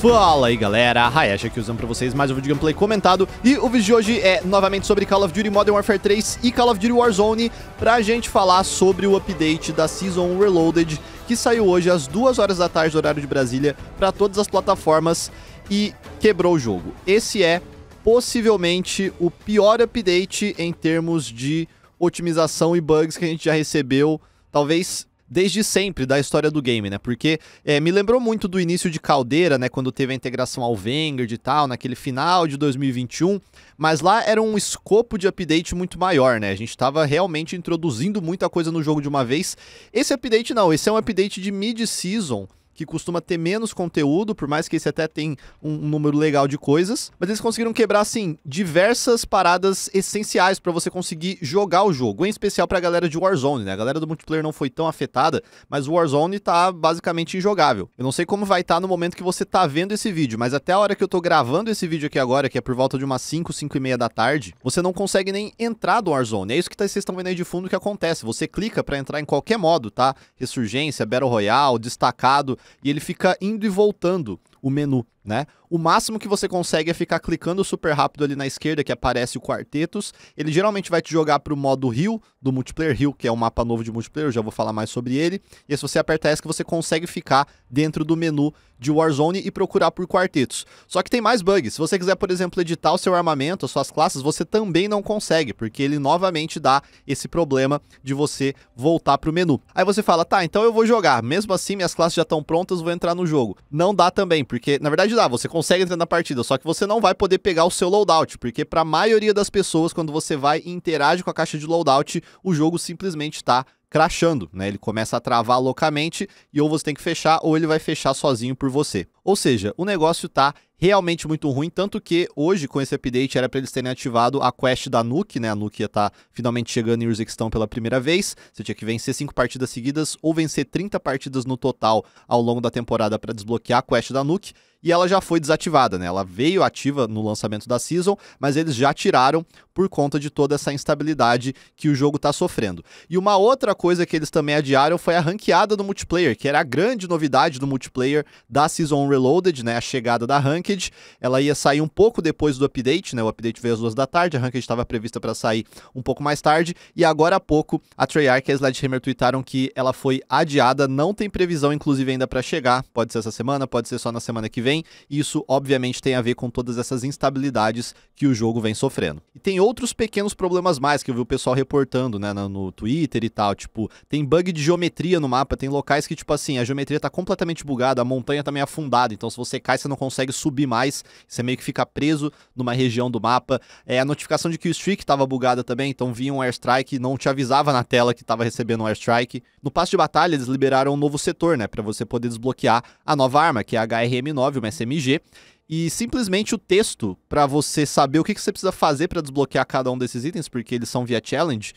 Fala aí galera, Hayashi aqui usando pra vocês mais um vídeo gameplay comentado E o vídeo de hoje é novamente sobre Call of Duty Modern Warfare 3 e Call of Duty Warzone Pra gente falar sobre o update da Season Reloaded Que saiu hoje às 2 horas da tarde do horário de Brasília Pra todas as plataformas e quebrou o jogo Esse é possivelmente o pior update em termos de otimização e bugs que a gente já recebeu Talvez desde sempre da história do game, né? Porque é, me lembrou muito do início de Caldeira, né? Quando teve a integração ao Vanguard e tal, naquele final de 2021. Mas lá era um escopo de update muito maior, né? A gente estava realmente introduzindo muita coisa no jogo de uma vez. Esse update não, esse é um update de mid-season que costuma ter menos conteúdo, por mais que esse até tem um, número legal de coisas, mas eles conseguiram quebrar assim diversas paradas essenciais para você conseguir jogar o jogo, em especial para a galera de Warzone, né? A galera do multiplayer não foi tão afetada, mas o Warzone tá basicamente injogável. Eu não sei como vai estar tá no momento que você tá vendo esse vídeo, mas até a hora que eu tô gravando esse vídeo aqui agora, que é por volta de umas 5, 5 e meia da tarde, você não consegue nem entrar do Warzone. É isso que tá, vocês estão vendo aí de fundo que acontece. Você clica para entrar em qualquer modo, tá? Resurgência, Battle Royale, destacado, e ele fica indo e voltando o menu, né? O máximo que você consegue é ficar clicando super rápido ali na esquerda, que aparece o quartetos. Ele geralmente vai te jogar para o modo rio do multiplayer rio que é um mapa novo de multiplayer, eu já vou falar mais sobre ele. E se você apertar S, que você consegue ficar dentro do menu de Warzone e procurar por quartetos. Só que tem mais bugs. Se você quiser, por exemplo, editar o seu armamento, as suas classes, você também não consegue, porque ele novamente dá esse problema de você voltar para o menu. Aí você fala, tá, então eu vou jogar. Mesmo assim, minhas classes já estão prontas, vou entrar no jogo. Não dá também, porque na verdade dá, você consegue consegue entrar na partida, só que você não vai poder pegar o seu loadout, porque para a maioria das pessoas, quando você vai e interage com a caixa de loadout, o jogo simplesmente está crashando, né? Ele começa a travar loucamente e ou você tem que fechar ou ele vai fechar sozinho por você. Ou seja, o negócio tá realmente muito ruim, tanto que hoje, com esse update, era para eles terem ativado a quest da Nuke, né? A Nuke ia estar tá finalmente chegando em Urziquistão pela primeira vez. Você tinha que vencer 5 partidas seguidas ou vencer 30 partidas no total ao longo da temporada para desbloquear a quest da Nuke. E ela já foi desativada, né? Ela veio ativa no lançamento da Season, mas eles já tiraram por conta de toda essa instabilidade que o jogo tá sofrendo. E uma outra coisa que eles também adiaram foi a ranqueada do multiplayer, que era a grande novidade do multiplayer da Season Release Reloaded, né, a chegada da Ranked, ela ia sair um pouco depois do update, né, o update veio às duas da tarde, a Ranked estava prevista para sair um pouco mais tarde, e agora há pouco a Treyarch e a Sledgehammer tweetaram que ela foi adiada, não tem previsão inclusive ainda para chegar, pode ser essa semana, pode ser só na semana que vem, isso obviamente tem a ver com todas essas instabilidades que o jogo vem sofrendo. E tem outros pequenos problemas mais que eu vi o pessoal reportando, né, no Twitter e tal, tipo, tem bug de geometria no mapa, tem locais que tipo assim, a geometria tá completamente bugada, a montanha tá meio afundada, lado. Então, se você cai, você não consegue subir mais. Você meio que fica preso numa região do mapa. É, a notificação de que o streak estava bugada também, então vinha um airstrike e não te avisava na tela que estava recebendo um airstrike. No passo de batalha, eles liberaram um novo setor, né? Para você poder desbloquear a nova arma, que é a HRM9, uma SMG e simplesmente o texto para você saber o que, que você precisa fazer para desbloquear cada um desses itens, porque eles são via challenge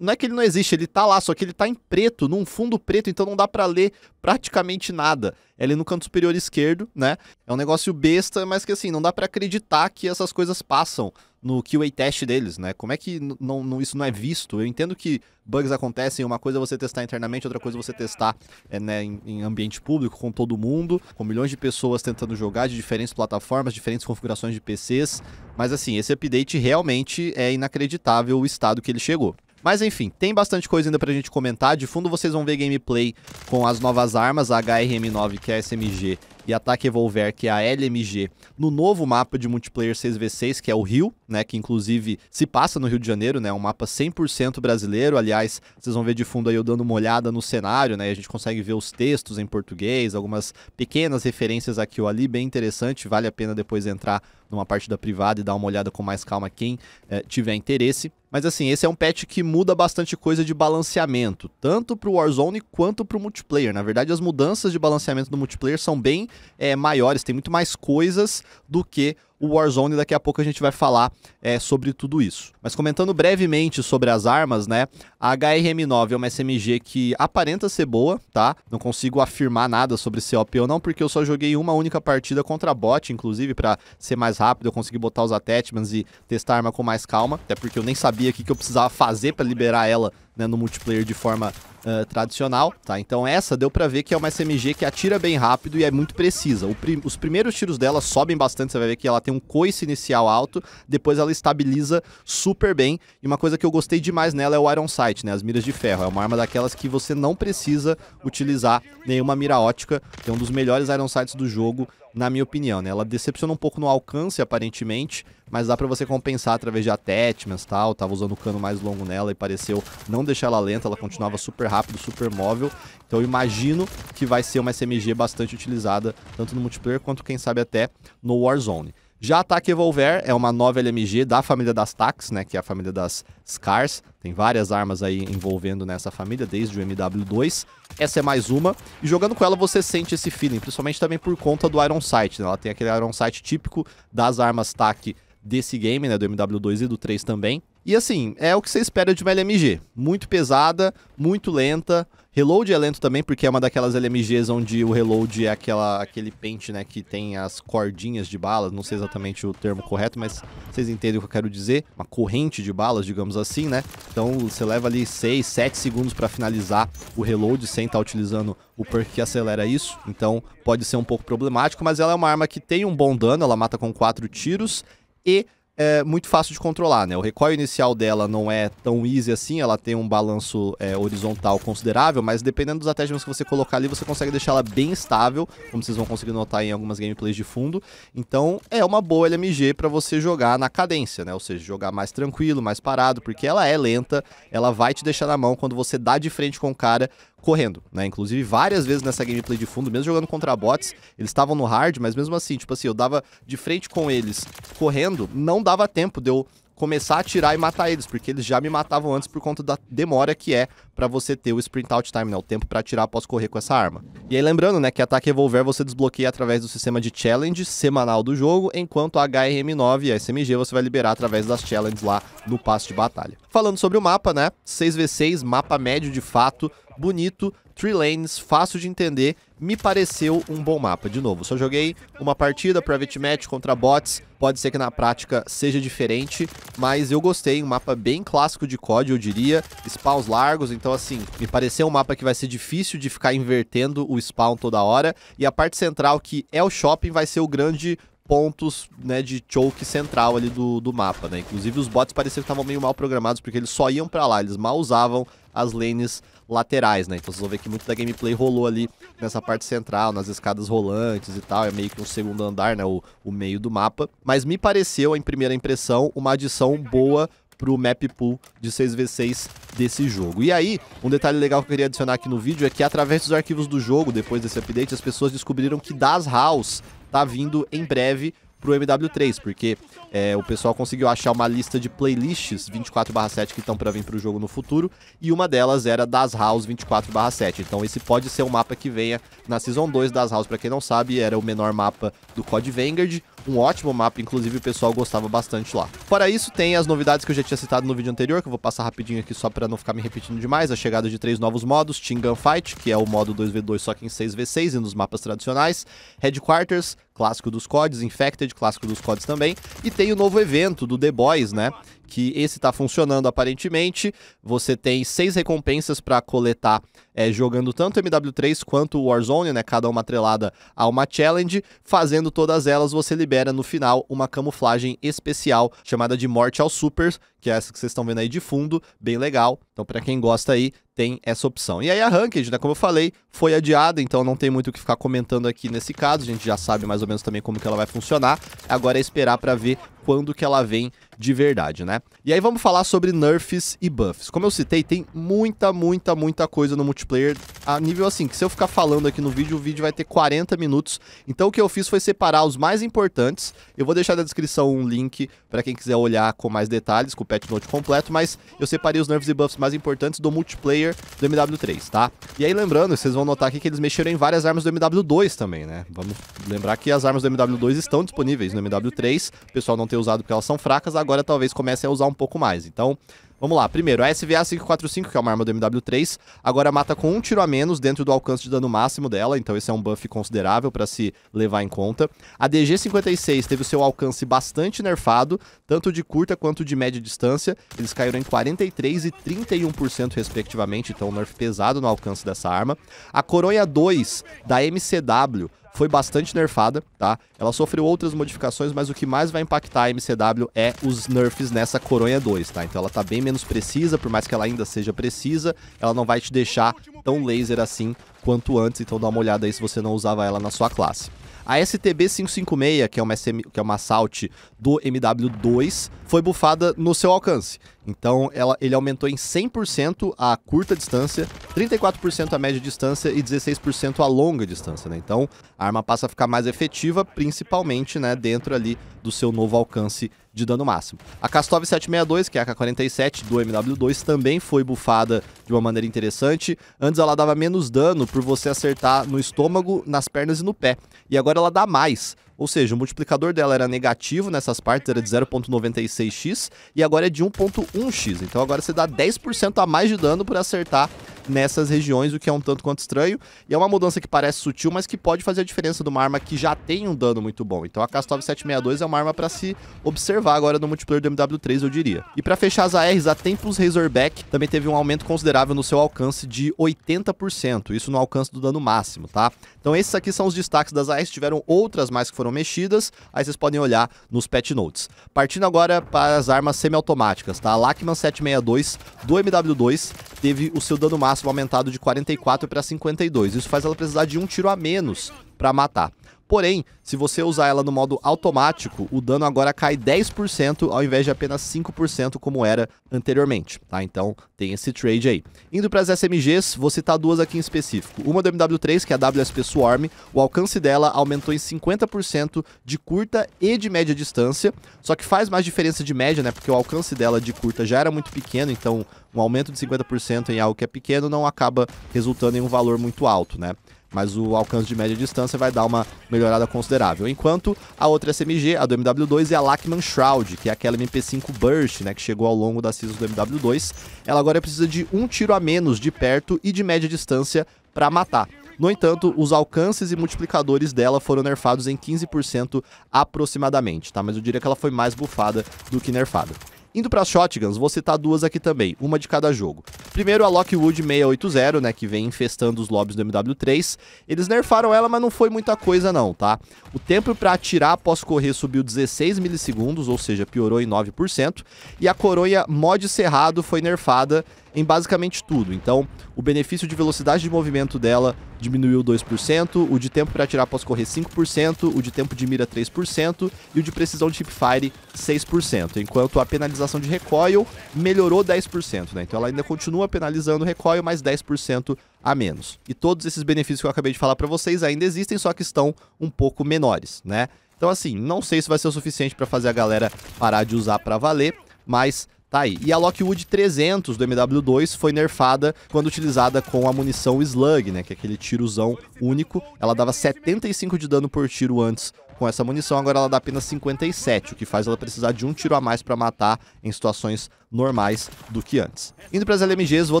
não é que ele não existe, ele tá lá, só que ele tá em preto, num fundo preto, então não dá para ler praticamente nada. É ali no canto superior esquerdo, né? É um negócio besta, mas que assim, não dá para acreditar que essas coisas passam no QA test deles, né? Como é que não, não, isso não é visto? Eu entendo que bugs acontecem, uma coisa é você testar internamente, outra coisa é você testar é, né, em, em, ambiente público, com todo mundo, com milhões de pessoas tentando jogar de diferentes plataformas, diferentes configurações de PCs. Mas assim, esse update realmente é inacreditável o estado que ele chegou. Mas enfim, tem bastante coisa ainda pra gente comentar. De fundo vocês vão ver gameplay com as novas armas, a HRM9, que é a SMG, e a Ataque Evolver, que é a LMG, no novo mapa de multiplayer 6v6, que é o Rio né, que inclusive se passa no Rio de Janeiro, né, um mapa 100% brasileiro. Aliás, vocês vão ver de fundo aí eu dando uma olhada no cenário, né, a gente consegue ver os textos em português, algumas pequenas referências aqui ou ali, bem interessante. Vale a pena depois entrar numa partida privada e dar uma olhada com mais calma quem é, tiver interesse. Mas assim, esse é um patch que muda bastante coisa de balanceamento, tanto para o Warzone quanto para o multiplayer. Na verdade, as mudanças de balanceamento do multiplayer são bem é, maiores, tem muito mais coisas do que o Warzone. Daqui a pouco a gente vai falar é, sobre tudo isso. Mas comentando brevemente sobre as armas, né? A HRM9 é uma SMG que aparenta ser boa, tá? Não consigo afirmar nada sobre ser é OP ou não, porque eu só joguei uma única partida contra bot, inclusive, para ser mais rápido, eu consegui botar os attachments e testar a arma com mais calma. Até porque eu nem sabia o que, que eu precisava fazer para liberar ela né, no multiplayer de forma eh, tradicional, tá? Então essa deu para ver que é uma SMG que atira bem rápido e é muito precisa. os primeiros tiros dela sobem bastante, você vai ver que ela tem um coice inicial alto, depois ela estabiliza super bem. E uma coisa que eu gostei demais nela é o Iron Sight, né? As miras de ferro. É uma arma daquelas que você não precisa utilizar nenhuma mira ótica. É um dos melhores Iron Sights do jogo na minha opinião, né? Ela decepciona um pouco no alcance, aparentemente, mas dá para você compensar através de attachments e tal. Tava usando o cano mais longo nela e pareceu não deixar ela lenta, ela continuava super rápido, super móvel. Então eu imagino que vai ser uma SMG bastante utilizada, tanto no multiplayer quanto, quem sabe, até no Warzone. Já a TAC evolver é uma nova LMG da família das TACs, né, que é a família das Scars. Tem várias armas aí envolvendo nessa família, desde o MW2. Essa é mais uma. E jogando com ela você sente esse feeling, principalmente também por conta do Iron Sight. Né? Ela tem aquele Iron Sight típico das armas TAC desse game, né, do MW2 e do 3 também. E assim, é o que você espera de uma LMG. Muito pesada, muito lenta. Reload é lento também, porque é uma daquelas LMGs onde o reload é aquela, aquele pente, né, que tem as cordinhas de balas, não sei exatamente o termo correto, mas vocês entendem o que eu quero dizer, uma corrente de balas, digamos assim, né? Então você leva ali 6, 7 segundos para finalizar o reload sem estar tá utilizando o perk que acelera isso, então pode ser um pouco problemático, mas ela é uma arma que tem um bom dano, ela mata com 4 tiros e é muito fácil de controlar, né? O recoil inicial dela não é tão easy assim, ela tem um balanço é, horizontal considerável, mas dependendo dos atégios que você colocar ali, você consegue deixá-la bem estável, como vocês vão conseguir notar em algumas gameplays de fundo. Então, é uma boa LMG para você jogar na cadência, né? Ou seja, jogar mais tranquilo, mais parado, porque ela é lenta, ela vai te deixar na mão quando você dá de frente com o cara, correndo, né? Inclusive, várias vezes nessa gameplay de fundo, mesmo jogando contra bots, eles estavam no hard, mas mesmo assim, tipo assim, eu dava de frente com eles correndo, não dava tempo de eu começar a atirar e matar eles, porque eles já me matavam antes por conta da demora que é para você ter o sprint out time, né? O tempo para atirar após correr com essa arma. E aí lembrando, né, que ataque revolver você desbloqueia através do sistema de challenge semanal do jogo, enquanto a HRM9 e a SMG você vai liberar através das challenges lá no passe de batalha. Falando sobre o mapa, né? 6v6, mapa médio de fato, bonito, three lanes, fácil de entender, me pareceu um bom mapa. De novo, só joguei uma partida, private match contra bots, pode ser que na prática seja diferente, mas eu gostei, um mapa bem clássico de COD, eu diria, spawns largos, então assim, me pareceu um mapa que vai ser difícil de ficar invertendo o spawn toda hora, e a parte central que é o shopping vai ser o grande pontos né, de choke central ali do, do mapa, né? Inclusive os bots pareciam que estavam meio mal programados porque eles só iam para lá, eles mal usavam as lanes laterais, né? Então vocês vão ver que muito da gameplay rolou ali nessa parte central, nas escadas rolantes e tal. É meio que um segundo andar, né? O, o meio do mapa. Mas me pareceu, em primeira impressão, uma adição boa pro map pool de 6v6 desse jogo. E aí, um detalhe legal que eu queria adicionar aqui no vídeo é que através dos arquivos do jogo, depois desse update, as pessoas descobriram que das house tá vindo em breve pro MW3, porque é, o pessoal conseguiu achar uma lista de playlists 24/7 que estão para vir pro jogo no futuro, e uma delas era Das House 24/7. Então esse pode ser um mapa que venha na Season 2 Das House, para quem não sabe, era o menor mapa do COD Vanguard, um ótimo mapa, inclusive o pessoal gostava bastante lá. Fora isso, tem as novidades que eu já tinha citado no vídeo anterior, que eu vou passar rapidinho aqui só pra não ficar me repetindo demais, a chegada de três novos modos, team Fight, que é o modo 2v2 só que em 6v6 e nos mapas tradicionais, Headquarters, clássico dos CODs, Infected, clássico dos CODs também, e tem o novo evento do The Boys, né? que esse está funcionando aparentemente. Você tem seis recompensas para coletar é, jogando tanto MW3 quanto Warzone, né? Cada uma atrelada a uma challenge. Fazendo todas elas, você libera no final uma camuflagem especial chamada de Morte aos Supers, que é essa que vocês estão vendo aí de fundo, bem legal. Então, para quem gosta aí, tem essa opção. E aí a Ranked, né, como eu falei, foi adiada, então não tem muito o que ficar comentando aqui nesse caso, a gente já sabe mais ou menos também como que ela vai funcionar. Agora é esperar para ver quando que ela vem de verdade, né? E aí vamos falar sobre nerfs e buffs. Como eu citei, tem muita, muita, muita coisa no multiplayer a nível assim, que se eu ficar falando aqui no vídeo, o vídeo vai ter 40 minutos. Então o que eu fiz foi separar os mais importantes. Eu vou deixar na descrição um link para quem quiser olhar com mais detalhes, com o patch note completo, mas eu separei os nerfs e buffs mais importantes do multiplayer do MW3, tá? E aí lembrando, vocês vão notar aqui que eles mexeram em várias armas do MW2 também, né? Vamos lembrar que as armas do MW2 estão disponíveis no MW3. O pessoal não tem usado porque elas são fracas, agora talvez comece a usar um pouco mais. Então, Vamos lá, primeiro, a SVA-545, que é uma arma do MW3, agora mata com um tiro a menos dentro do alcance de dano máximo dela, então esse é um buff considerável para se levar em conta. A DG-56 teve o seu alcance bastante nerfado, tanto de curta quanto de média distância, eles caíram em 43% e 31% respectivamente, então um nerf pesado no alcance dessa arma. A Coronha 2 da MCW foi bastante nerfada, tá? Ela sofreu outras modificações, mas o que mais vai impactar a MCW é os nerfs nessa Coronha 2, tá? Então ela tá bem menos precisa, por mais que ela ainda seja precisa, ela não vai te deixar tão laser assim quanto antes, então dá uma olhada aí se você não usava ela na sua classe. A STB 556, que é uma, SM, que é uma assault do MW2, foi bufada no seu alcance. Então ela, ele aumentou em 100% a curta distância, 34% a média distância e 16% a longa distância, né? Então a arma passa a ficar mais efetiva, principalmente né, dentro ali do seu novo alcance de dano máximo. A Kastov 762, que é a K-47 do MW2, também foi bufada de uma maneira interessante. Antes ela dava menos dano por você acertar no estômago, nas pernas e no pé. E agora ela dá mais. Ou seja, o multiplicador dela era negativo nessas partes, era de 0.96x, e agora é de 1.1x. Então agora você dá 10% a mais de dano por acertar nessas regiões, o que é um tanto quanto estranho. E é uma mudança que parece sutil, mas que pode fazer a diferença de uma arma que já tem um dano muito bom. Então a Kastov 762 é uma arma para se observar agora no multiplayer do MW3, eu diria. E para fechar as ARs, a Tempus Razorback também teve um aumento considerável no seu alcance de 80%, isso no alcance do dano máximo, tá? Então esses aqui são os destaques das ARs, tiveram outras mais que foram foram mexidas, aí vocês podem olhar nos patch notes. Partindo agora para as armas semiautomáticas, tá? A Lachman 762 do MW2 teve o seu dano máximo aumentado de 44 para 52. Isso faz ela precisar de um tiro a menos para matar. Porém, se você usar ela no modo automático, o dano agora cai 10% ao invés de apenas 5% como era anteriormente, tá? Então tem esse trade aí. Indo para as SMGs, vou citar duas aqui em específico. Uma do MW3, que é a WSP Swarm, o alcance dela aumentou em 50% de curta e de média distância, só que faz mais diferença de média, né? Porque o alcance dela de curta já era muito pequeno, então um aumento de 50% em algo que é pequeno não acaba resultando em um valor muito alto, né? mas o alcance de média distância vai dar uma melhorada considerável. Enquanto a outra SMG, a do MW2, é a Lachman Shroud, que é aquela MP5 Burst, né, que chegou ao longo da season do MW2. Ela agora precisa de um tiro a menos de perto e de média distância para matar. No entanto, os alcances e multiplicadores dela foram nerfados em 15% aproximadamente, tá? Mas eu diria que ela foi mais bufada do que nerfada. Indo para as shotguns, vou citar duas aqui também, uma de cada jogo. Primeiro a Lockwood 680, né, que vem infestando os lobbies do MW3. Eles nerfaram ela, mas não foi muita coisa não, tá? O tempo para atirar após correr subiu 16 milissegundos, ou seja, piorou em 9%, e a coronha mod cerrado foi nerfada em basicamente tudo. Então, o benefício de velocidade de movimento dela diminuiu 2%, o de tempo para atirar após correr 5%, o de tempo de mira 3% e o de precisão de hipfire 6%, enquanto a penalização de recoil melhorou 10%, né? Então ela ainda continua penalizando o recoil, mas 10% a menos. E todos esses benefícios que eu acabei de falar para vocês ainda existem, só que estão um pouco menores, né? Então assim, não sei se vai ser o suficiente para fazer a galera parar de usar para valer, mas Tá aí. E a Lockwood 300 do MW2 foi nerfada quando utilizada com a munição Slug, né? Que é aquele tirozão único. Ela dava 75 de dano por tiro antes com essa munição, agora ela dá apenas 57, o que faz ela precisar de um tiro a mais para matar em situações normais do que antes. Indo para as LMGs, vou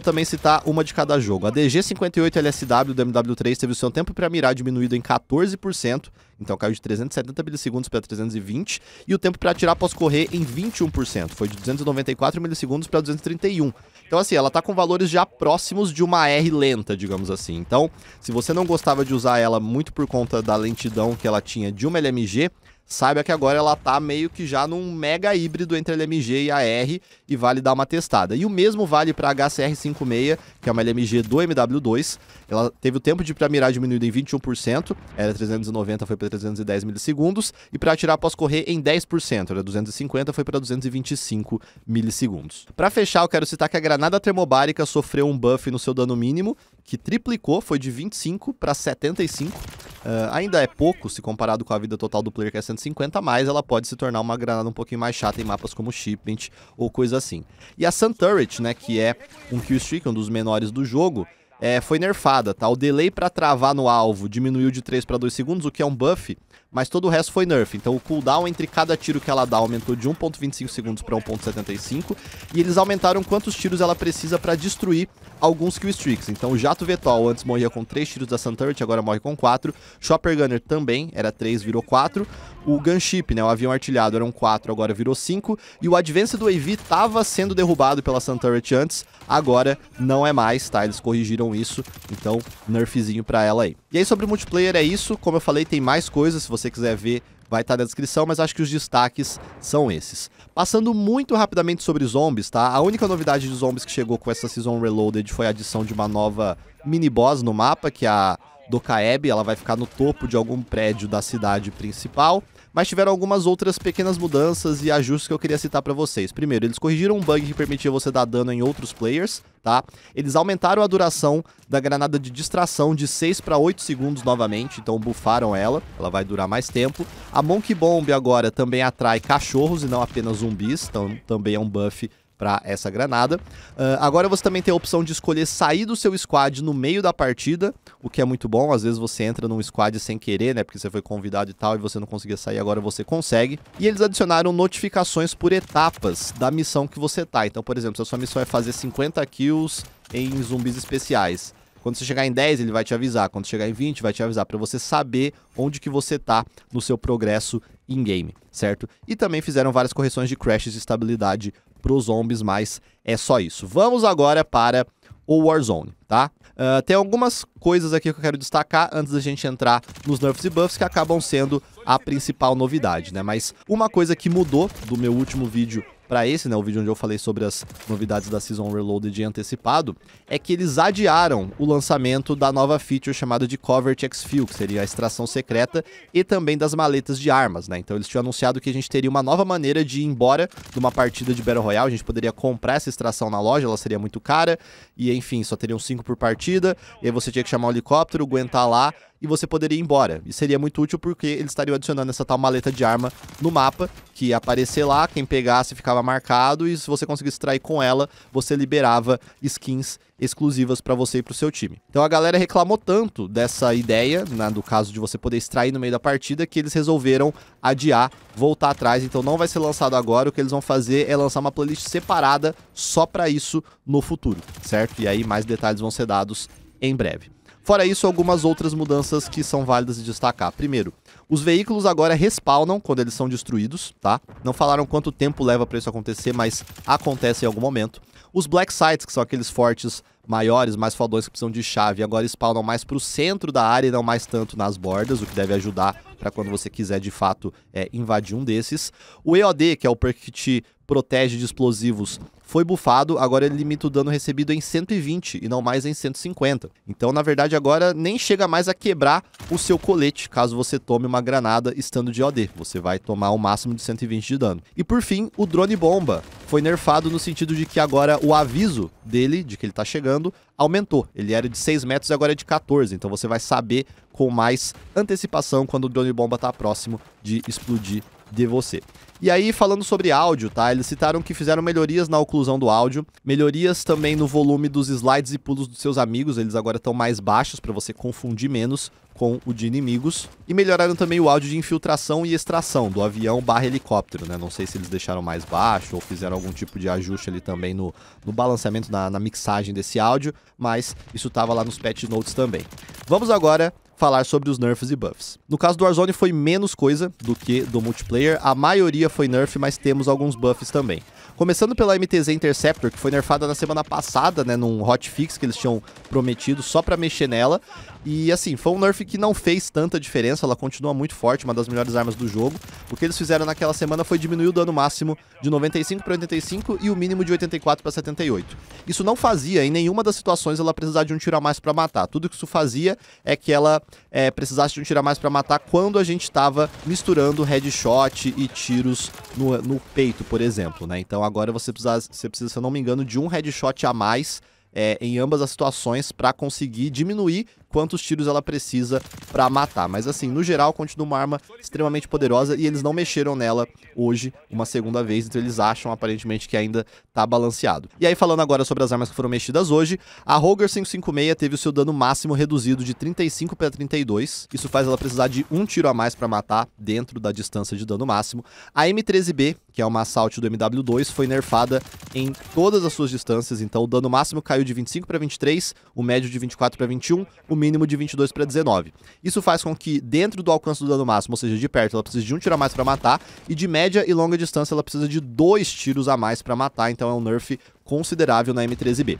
também citar uma de cada jogo. A DG58 LSW do MW3 teve o seu tempo para mirar diminuído em 14%, então caiu de 370 milissegundos para 320, e o tempo para atirar após correr em 21%, foi de 294 milissegundos para 231. Então assim, ela está com valores já próximos de uma R lenta, digamos assim. Então, se você não gostava de usar ela muito por conta da lentidão que ela tinha de uma LMG, MG saiba que agora ela tá meio que já num mega híbrido entre a LMG e a R e vale dar uma testada. E o mesmo vale para a HCR56, que é uma LMG do MW2. Ela teve o tempo de para mirar diminuído em 21%, era 390, foi para 310 milissegundos, e para atirar após correr em 10%, era 250, foi para 225 milissegundos. Para fechar, eu quero citar que a granada termobárica sofreu um buff no seu dano mínimo, que triplicou, foi de 25 para 75. Uh, ainda é pouco se comparado com a vida total do player que é 150 a mais, ela pode se tornar uma granada um pouquinho mais chata em mapas como Shipment ou coisa assim. E a Sun Turret, né, que é um killstreak, um dos menores do jogo, é, foi nerfada, tá? O delay para travar no alvo diminuiu de 3 para 2 segundos, o que é um buff, mas todo o resto foi nerf. Então o cooldown entre cada tiro que ela dá aumentou de 1.25 segundos para 1.75 e eles aumentaram quantos tiros ela precisa para destruir alguns killstreaks. Então o Jato Vetol antes morria com 3 tiros da Sun Turret, agora morre com 4. Chopper Gunner também, era 3, virou 4. O Gunship, né, o avião artilhado, era um 4, agora virou 5. E o Advance do AV estava sendo derrubado pela Sun Turret antes, agora não é mais, tá? Eles corrigiram adoram isso, então nerfzinho pra ela aí. E aí sobre o multiplayer é isso, como eu falei tem mais coisas, se você quiser ver vai estar tá na descrição, mas acho que os destaques são esses. Passando muito rapidamente sobre zombies, tá? A única novidade de zombies que chegou com essa Season Reloaded foi a adição de uma nova mini-boss no mapa, que é a do Caeb, ela vai ficar no topo de algum prédio da cidade principal. Mas tiveram algumas outras pequenas mudanças e ajustes que eu queria citar para vocês. Primeiro, eles corrigiram um bug que permitia você dar dano em outros players, tá? Eles aumentaram a duração da granada de distração de 6 para 8 segundos novamente, então bufaram ela, ela vai durar mais tempo. A Monkey Bomb agora também atrai cachorros e não apenas zumbis, então também é um buff para essa granada. Uh, agora você também tem a opção de escolher sair do seu squad no meio da partida, o que é muito bom. Às vezes você entra num squad sem querer, né? Porque você foi convidado e tal e você não conseguia sair, agora você consegue. E eles adicionaram notificações por etapas da missão que você tá. Então, por exemplo, se a sua missão é fazer 50 kills em zumbis especiais. Quando você chegar em 10, ele vai te avisar. Quando chegar em 20, vai te avisar para você saber onde que você tá no seu progresso in-game, certo? E também fizeram várias correções de crashes de estabilidade para os zombies, mas é só isso. Vamos agora para o Warzone, tá? Uh, tem algumas coisas aqui que eu quero destacar antes da gente entrar nos nerfs e buffs que acabam sendo a principal novidade, né? Mas uma coisa que mudou do meu último vídeo para esse, né, o vídeo onde eu falei sobre as novidades da Season Reloaded de antecipado, é que eles adiaram o lançamento da nova feature chamada de Covert Exfil, que seria a extração secreta, e também das maletas de armas, né? Então eles tinham anunciado que a gente teria uma nova maneira de ir embora de uma partida de Battle Royale, a gente poderia comprar essa extração na loja, ela seria muito cara, e enfim, só teriam cinco por partida, e aí você tinha que chamar um helicóptero, aguentar lá e você poderia ir embora. E seria muito útil porque eles estariam adicionando essa tal maleta de arma no mapa, que ia aparecer lá, quem pegasse ficava marcado, e se você conseguisse extrair com ela, você liberava skins exclusivas para você e para o seu time. Então a galera reclamou tanto dessa ideia, né, do caso de você poder extrair no meio da partida, que eles resolveram adiar, voltar atrás, então não vai ser lançado agora, o que eles vão fazer é lançar uma playlist separada só para isso no futuro, certo? E aí mais detalhes vão ser dados em breve. Fora isso, algumas outras mudanças que são válidas de destacar. Primeiro, os veículos agora respawnam quando eles são destruídos, tá? Não falaram quanto tempo leva para isso acontecer, mas acontece em algum momento. Os Black Sites, que são aqueles fortes maiores, mais fodões que precisam de chave, agora spawnam mais pro centro da área e não mais tanto nas bordas, o que deve ajudar para quando você quiser de fato é, invadir um desses. O EOD, que é o perk que te protege de explosivos foi bufado, agora ele limita o dano recebido em 120 e não mais em 150. Então, na verdade, agora nem chega mais a quebrar o seu colete caso você tome uma granada estando de OD. Você vai tomar o máximo de 120 de dano. E por fim, o drone bomba foi nerfado no sentido de que agora o aviso dele, de que ele tá chegando, aumentou. Ele era de 6 metros e agora é de 14, então você vai saber com mais antecipação quando o drone bomba tá próximo de explodir de você. E aí, falando sobre áudio, tá? Eles citaram que fizeram melhorias na oclusão do áudio, melhorias também no volume dos slides e pulos dos seus amigos, eles agora estão mais baixos para você confundir menos com o de inimigos. E melhoraram também o áudio de infiltração e extração do avião barra helicóptero, né? Não sei se eles deixaram mais baixo ou fizeram algum tipo de ajuste ali também no, no balanceamento, na, na mixagem desse áudio, mas isso estava lá nos patch notes também. Vamos agora falar sobre os nerfs e buffs. No caso do Warzone foi menos coisa do que do multiplayer, a maioria foi nerf, mas temos alguns buffs também. Começando pela MTZ Interceptor, que foi nerfada na semana passada, né, num hotfix que eles tinham prometido só para mexer nela. E assim, foi um nerf que não fez tanta diferença, ela continua muito forte, uma das melhores armas do jogo. O que eles fizeram naquela semana foi diminuir o dano máximo de 95 para 85 e o mínimo de 84 para 78. Isso não fazia em nenhuma das situações ela precisar de um tiro a mais para matar. Tudo que isso fazia é que ela é, precisasse de um tiro a mais para matar quando a gente estava misturando headshot e tiros no, no peito, por exemplo, né? Então agora você precisa, você precisa, se eu não me engano, de um headshot a mais é, em ambas as situações para conseguir diminuir quantos tiros ela precisa para matar. Mas assim, no geral, continua uma arma extremamente poderosa e eles não mexeram nela hoje uma segunda vez, então eles acham aparentemente que ainda tá balanceado. E aí falando agora sobre as armas que foram mexidas hoje, a Roger 556 teve o seu dano máximo reduzido de 35 para 32. Isso faz ela precisar de um tiro a mais para matar dentro da distância de dano máximo. A M13B, que é uma assalto do MW2, foi nerfada em todas as suas distâncias, então o dano máximo caiu de 25 para 23, o médio de 24 para 21, o mínimo de 22 para 19. Isso faz com que, dentro do alcance do dano máximo, ou seja, de perto, ela precisa de um tiro a mais para matar, e de média e longa distância ela precisa de dois tiros a mais para matar, então é um nerf considerável na M13B.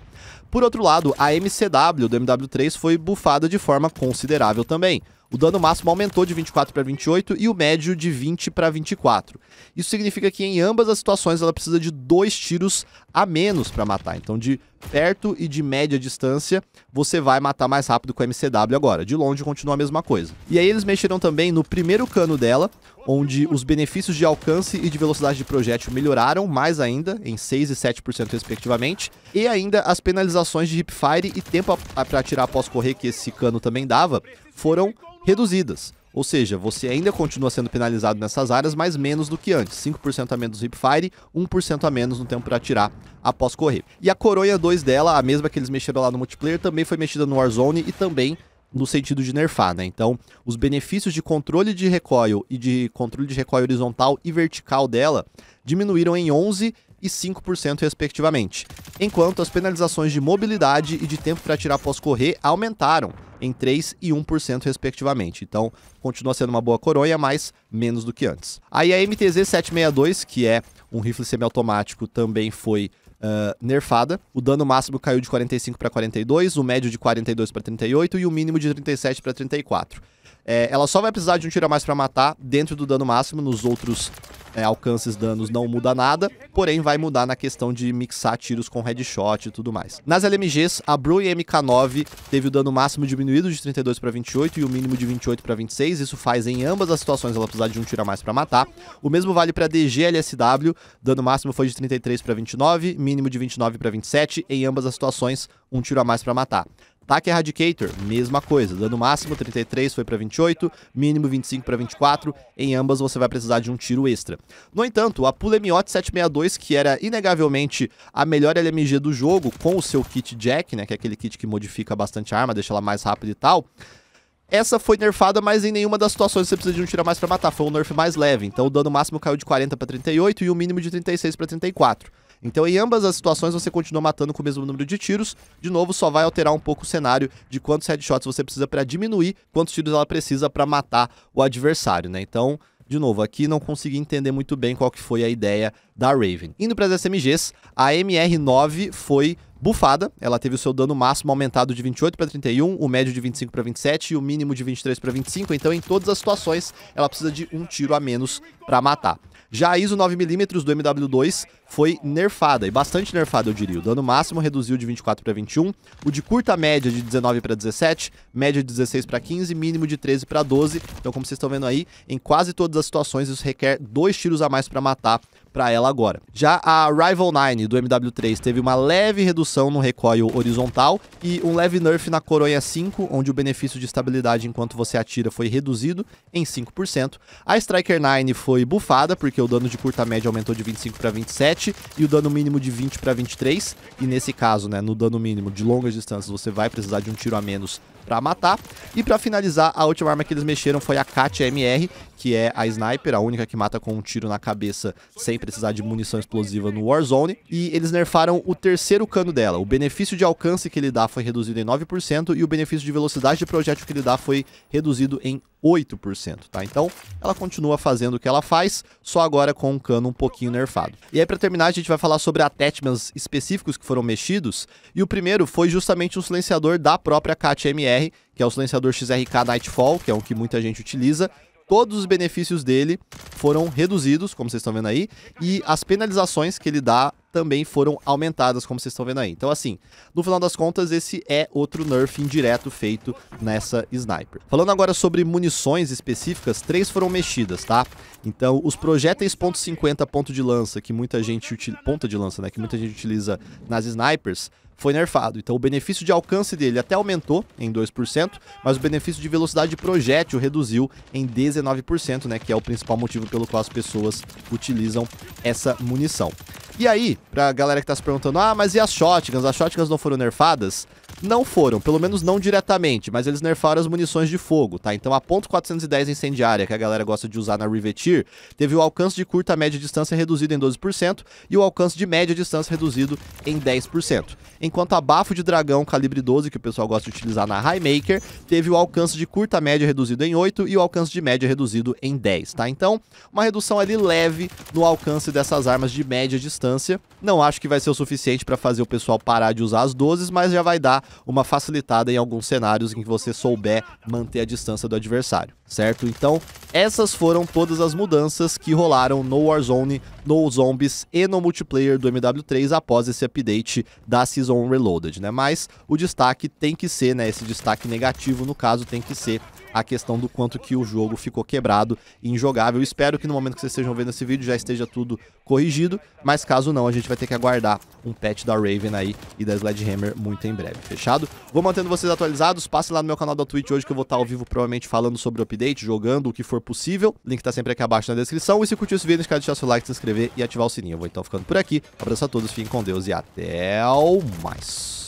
Por outro lado, a MCW do MW3 foi bufada de forma considerável também. O dano máximo aumentou de 24 para 28 e o médio de 20 para 24. Isso significa que em ambas as situações ela precisa de dois tiros a menos para matar. Então de perto e de média distância, você vai matar mais rápido com a MCW agora. De longe continua a mesma coisa. E aí eles mexeram também no primeiro cano dela, onde os benefícios de alcance e de velocidade de projétil melhoraram mais ainda, em 6 e 7% respectivamente, e ainda as penalizações de hipfire e tempo para atirar após correr que esse cano também dava, foram reduzidas. Ou seja, você ainda continua sendo penalizado nessas áreas, mas menos do que antes. 5% a menos no hipfire, 1% a menos no tempo para atirar após correr. E a coronha 2 dela, a mesma que eles mexeram lá no multiplayer, também foi mexida no Warzone e também no sentido de nerfar, né? Então, os benefícios de controle de recoil e de controle de recoil horizontal e vertical dela diminuíram em 11 e 5% respectivamente, enquanto as penalizações de mobilidade e de tempo para atirar após correr aumentaram em 3% e 1%, respectivamente. Então, continua sendo uma boa coronha, é mas menos do que antes. Aí a MTZ-762, que é um rifle semiautomático, também foi uh, nerfada. O dano máximo caiu de 45 para 42, o médio de 42 para 38 e o mínimo de 37 para 34. É, ela só vai precisar de um tiro a mais pra matar dentro do dano máximo, nos outros é, alcances, danos não muda nada, porém vai mudar na questão de mixar tiros com headshot e tudo mais. Nas LMGs, a Bru MK9 teve o dano máximo diminuído de 32 para 28 e o mínimo de 28 para 26, isso faz em ambas as situações ela precisar de um tiro a mais para matar. O mesmo vale para DG LSW, dano máximo foi de 33 para 29, mínimo de 29 para 27, em ambas as situações um tiro a mais para matar ataque Eradicator, mesma coisa. Dano máximo 33 foi para 28, mínimo 25 para 24. Em ambas você vai precisar de um tiro extra. No entanto, a pulemiot 762, que era inegavelmente a melhor LMG do jogo, com o seu kit Jack, né, que é aquele kit que modifica bastante a arma, deixa ela mais rápida e tal, essa foi nerfada, mas em nenhuma das situações você precisa de um tiro a mais para matar. Foi um nerf mais leve, então o dano máximo caiu de 40 para 38 e o mínimo de 36 para 34. Então, em ambas as situações, você continua matando com o mesmo número de tiros. De novo, só vai alterar um pouco o cenário de quantos headshots você precisa para diminuir, quantos tiros ela precisa para matar o adversário, né? Então, de novo, aqui não consegui entender muito bem qual que foi a ideia da Raven. Indo para as SMGs, a MR9 foi bufada, ela teve o seu dano máximo aumentado de 28 para 31, o médio de 25 para 27 e o mínimo de 23 para 25, então em todas as situações ela precisa de um tiro a menos para matar. Já a ISO 9mm do MW2 foi nerfada, e bastante nerfada eu diria. O dano máximo reduziu de 24 para 21, o de curta média de 19 para 17, média de 16 para 15, mínimo de 13 para 12. Então como vocês estão vendo aí, em quase todas as situações isso requer dois tiros a mais para matar para ela agora. Já a Rival 9 do MW3 teve uma leve redução no recoil horizontal e um leve nerf na coronha 5, onde o benefício de estabilidade enquanto você atira foi reduzido em 5%. A Striker 9 foi bufada porque o dano de curta média aumentou de 25 para 27 e o dano mínimo de 20 para 23, e nesse caso, né, no dano mínimo de longas distâncias, você vai precisar de um tiro a menos para matar. E para finalizar, a última arma que eles mexeram foi a Cat MR, que é a Sniper, a única que mata com um tiro na cabeça sem precisar de munição explosiva no Warzone. E eles nerfaram o terceiro cano dela. O benefício de alcance que ele dá foi reduzido em 9% e o benefício de velocidade de projétil que ele dá foi reduzido em 8%, tá? Então, ela continua fazendo o que ela faz, só agora com um cano um pouquinho nerfado. E aí, para terminar, a gente vai falar sobre attachments específicos que foram mexidos, e o primeiro foi justamente um silenciador da própria KTMR, que é o silenciador XRK Nightfall, que é um que muita gente utiliza, todos os benefícios dele foram reduzidos, como vocês estão vendo aí, e as penalizações que ele dá também foram aumentadas, como vocês estão vendo aí. Então, assim, no final das contas, esse é outro nerf indireto feito nessa sniper. Falando agora sobre munições específicas, três foram mexidas, tá? Então, os projéteis .50 ponto de lança, que muita gente utiliza, ponta de lança, né, que muita gente utiliza nas snipers, foi nerfado. Então o benefício de alcance dele até aumentou em 2%, mas o benefício de velocidade de projétil reduziu em 19%, né, que é o principal motivo pelo qual as pessoas utilizam essa munição. E aí, pra galera que tá se perguntando, ah, mas e as shotguns? As shotguns não foram nerfadas? Não foram, pelo menos não diretamente, mas eles nerfaram as munições de fogo, tá? Então a .410 incendiária, que a galera gosta de usar na Rivetir, teve o alcance de curta média distância reduzido em 12% e o alcance de média distância reduzido em 10%. Enquanto a Bafo de Dragão calibre 12, que o pessoal gosta de utilizar na Highmaker, teve o alcance de curta média reduzido em 8 e o alcance de média reduzido em 10, tá? Então, uma redução ali leve no alcance dessas armas de média distância distância. Não acho que vai ser o suficiente para fazer o pessoal parar de usar as 12, mas já vai dar uma facilitada em alguns cenários em que você souber manter a distância do adversário, certo? Então, essas foram todas as mudanças que rolaram no Warzone, no Zombies e no multiplayer do MW3 após esse update da Season Reloaded, né? Mas o destaque tem que ser, né, esse destaque negativo no caso tem que ser a questão do quanto que o jogo ficou quebrado e injogável. Espero que no momento que vocês estejam vendo esse vídeo já esteja tudo corrigido, mas caso não, a gente vai ter que aguardar um patch da Raven aí e da Sledgehammer muito em breve, fechado? Vou mantendo vocês atualizados, passe lá no meu canal da Twitch hoje que eu vou estar ao vivo provavelmente falando sobre o update, jogando o que for possível. Link tá sempre aqui abaixo na descrição. E se curtiu esse vídeo, não esquece de deixar seu like, se inscrever e ativar o sininho. Eu vou então ficando por aqui. Um abraço a todos, fiquem com Deus e até o mais.